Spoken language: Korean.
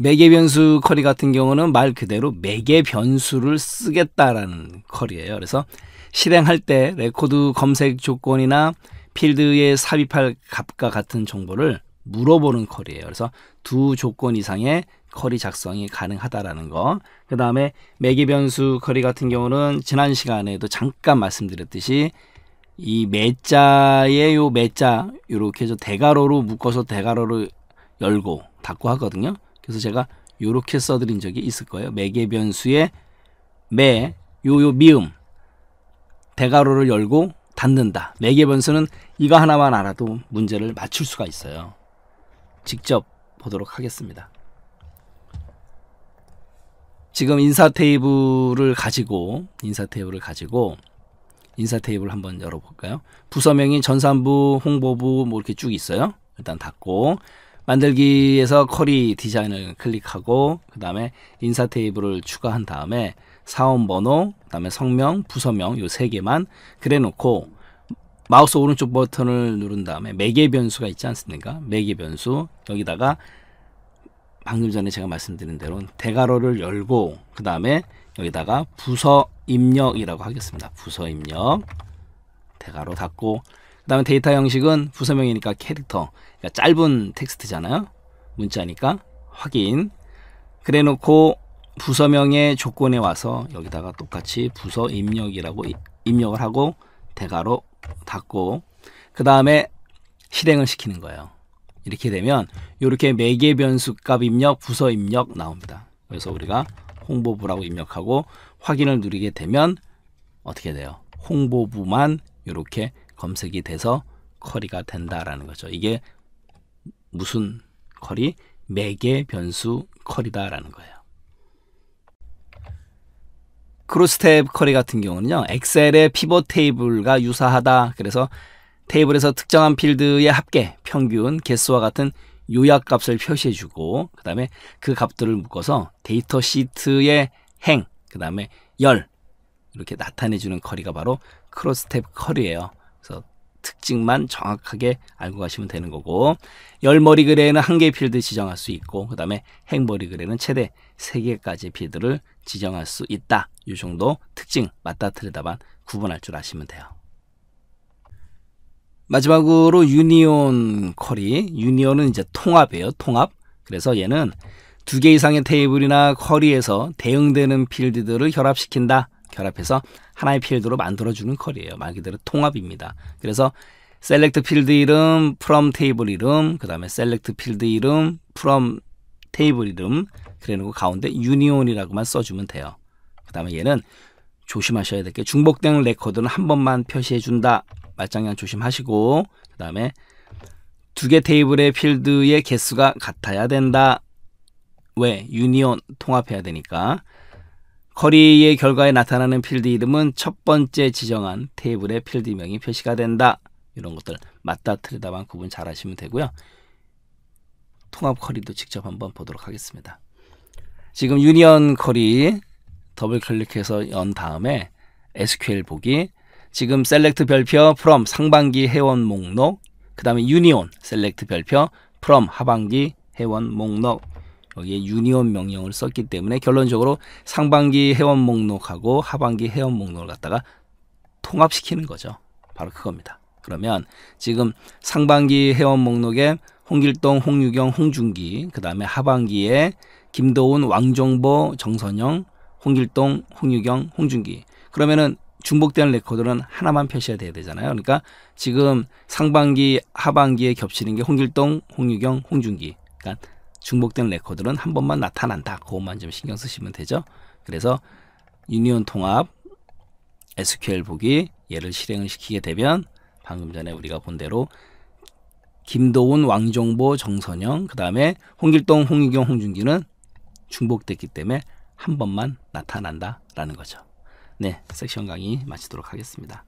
매개 변수 커리 같은 경우는 말 그대로 매개 변수를 쓰겠다라는 커리예요. 그래서 실행할 때 레코드 검색 조건이나 필드에 삽입할 값과 같은 정보를 물어보는 커리예요 그래서 두 조건 이상의 커리 작성이 가능하다라는 거. 그 다음에 매개 변수 커리 같은 경우는 지난 시간에도 잠깐 말씀드렸듯이 이 매자의 요 매자 요렇게 해서 대괄호로 묶어서 대가로를 열고 닫고 하거든요. 그래서 제가 요렇게 써드린 적이 있을 거예요. 매개 변수에 매, 요요 미음, 대괄호를 열고 닫는다. 매개 변수는 이거 하나만 알아도 문제를 맞출 수가 있어요. 직접 보도록 하겠습니다. 지금 인사 테이블을 가지고 인사 테이블을 가지고 인사 테이블 한번 열어볼까요? 부서명이 전산부, 홍보부 뭐 이렇게 쭉 있어요. 일단 닫고 만들기에서 커리 디자인을 클릭하고 그 다음에 인사 테이블을 추가한 다음에 사원번호, 그 다음에 성명, 부서명 요 세 개만 그래놓고 마우스 오른쪽 버튼을 누른 다음에 매개 변수가 있지 않습니까? 매개 변수 여기다가 방금 전에 제가 말씀드린 대로 대괄호를 열고 그 다음에 여기다가 부서 입력이라고 하겠습니다. 부서 입력 대괄호 닫고 그 다음에 데이터 형식은 부서명이니까 캐릭터. 그러니까 짧은 텍스트잖아요. 문자니까 확인. 그래 놓고 부서명의 조건에 와서 여기다가 똑같이 부서 입력이라고 입력을 하고 대괄호 닫고 그 다음에 실행을 시키는 거예요. 이렇게 되면 이렇게 매개 변수 값 입력, 부서 입력 나옵니다. 그래서 우리가 홍보부라고 입력하고 확인을 누르게 되면 어떻게 돼요? 홍보부만 이렇게 검색이 돼서 커리가 된다라는 거죠. 이게 무슨 커리? 매개 변수 커리다라는 거예요. 크로스탭 커리 같은 경우는요. 엑셀의 피벗 테이블과 유사하다. 그래서 테이블에서 특정한 필드의 합계, 평균, 개수와 같은 요약값을 표시해주고 그 다음에 그 값들을 묶어서 데이터 시트의 행, 그 다음에 열 이렇게 나타내주는 커리가 바로 크로스탭 커리예요. 특징만 정확하게 알고 가시면 되는 거고 열머리 그레에는 한 개의 필드 지정할 수 있고 그 다음에 행머리 그레는 최대 3개까지의 필드를 지정할 수 있다. 이 정도 특징 맞다 틀리다만 구분할 줄 아시면 돼요. 마지막으로 유니온 커리. 유니온은 이제 통합이에요. 통합. 그래서 얘는 두 개 이상의 테이블이나 커리에서 대응되는 필드들을 결합시킨다. 결합해서 하나의 필드로 만들어주는 컬이에요. 말 그대로 통합입니다. 그래서 셀렉트 필드 이름, 프롬 테이블 이름, 그 다음에 셀렉트 필드 이름, 프롬 테이블 이름 그래놓고 가운데 유니온이라고만 써주면 돼요. 그 다음에 얘는 조심하셔야 될게 중복된 레코드는 한 번만 표시해준다. 말장난 조심하시고 그 다음에 두 개 테이블의 필드의 개수가 같아야 된다. 왜? 유니온 통합해야 되니까 거리의 결과에 나타나는 필드 이름은 첫 번째 지정한 테이블의 필드명이 표시가 된다. 이런 것들 맞다 틀리다만 구분 잘 하시면 되고요. 통합 커리도 직접 한번 보도록 하겠습니다. 지금 유니언 커리 더블 클릭해서 연 다음에 SQL 보기 지금 셀렉트 별표 from 상반기 회원 목록 그 다음에 유니온 셀렉트 별표 from 하반기 회원 목록 거기에 유니온 명령을 썼기 때문에 결론적으로 상반기 회원 목록하고 하반기 회원 목록을 갖다가 통합시키는 거죠. 바로 그겁니다. 그러면 지금 상반기 회원 목록에 홍길동, 홍유경, 홍준기, 그 다음에 하반기에 김도훈, 왕종보, 정선영, 홍길동, 홍유경, 홍준기. 그러면은 중복된 레코드는 하나만 표시가 돼야 되잖아요. 그러니까 지금 상반기, 하반기에 겹치는 게 홍길동, 홍유경, 홍준기. 그러니까 중복된 레코드는 한 번만 나타난다. 그것만 좀 신경 쓰시면 되죠. 그래서 유니온 통합 SQL 보기 얘를 실행을 시키게 되면 방금 전에 우리가 본 대로 김도훈, 왕종보, 정선영, 그 다음에 홍길동, 홍익용, 홍준기는 중복됐기 때문에 한 번만 나타난다라는 거죠. 네, 섹션 강의 마치도록 하겠습니다.